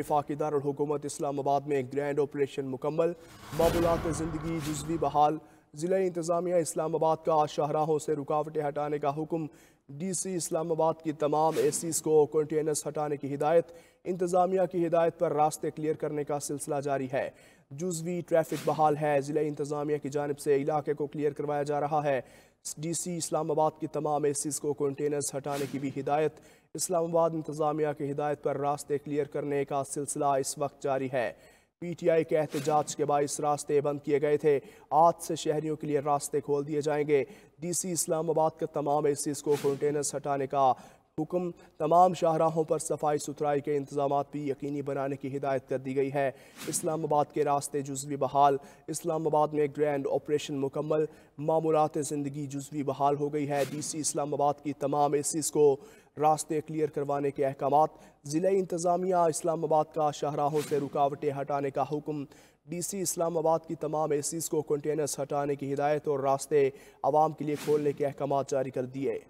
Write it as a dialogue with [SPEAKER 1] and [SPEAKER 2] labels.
[SPEAKER 1] विफाकी हुकूमत इस्लामाबाद में grand operation मुकम्मल मामूलत ज़िंदगी जजवी बहाल ज़िले इंतज़ामिया इस्लामाबाद का शाहराहों से रुकावटें हटाने का हुक्म डी सी इस्लामाबाद की तमाम ए सीज़ को कंटेनर्स हटाने की हिदायत इंतज़ामिया की हिदायत पर रास्ते क्लियर करने का सिलसिला जारी है जुजवी ट्रैफिक बहाल है ज़िले इंतज़ामिया की जानब से इलाके को क्लियर करवाया जा रहा है डी सी इस्लामाबाद की तमाम ए सीज़ को कंटेनर्स हटाने की भी हिदायत इस्लामाबाद इंतज़ामिया की हिदायत पर रास्ते क्लियर करने का सिलसिला इस वक्त जारी है पीटीआई के एहतजाज के बायस रास्ते बंद किए गए थे आज से शहरियों के लिए रास्ते खोल दिए जाएंगे डीसी इस्लामाबाद के तमाम एसीज को कंटेनर्स हटाने का हुक्म तमाम शाहराहों पर सफाई सुथराई के इंतजाम भी यकीनी बनाने की हिदायत कर दी गई है इस्लामाबाद के रास्ते जुजवी बहाल इस्लामाबाद में ग्रैंड ऑपरेशन मुकम्मल मामूलत ज़िंदगी जुजवी बहाल हो गई है डी सी इस्लामाबाद की तमाम एसीज़ को रास्ते क्लियर करवाने के अहकाम ज़िले इंतज़ामिया इस्लामाबाद का शाहराहों से रुकावटें हटाने का हुक्म डी सी इस्लामाबाद की तमाम एसीज़ को कंटेनर्स हटाने की हिदायत और रास्ते आवाम के लिए खोलने के अहकाम जारी कर दिए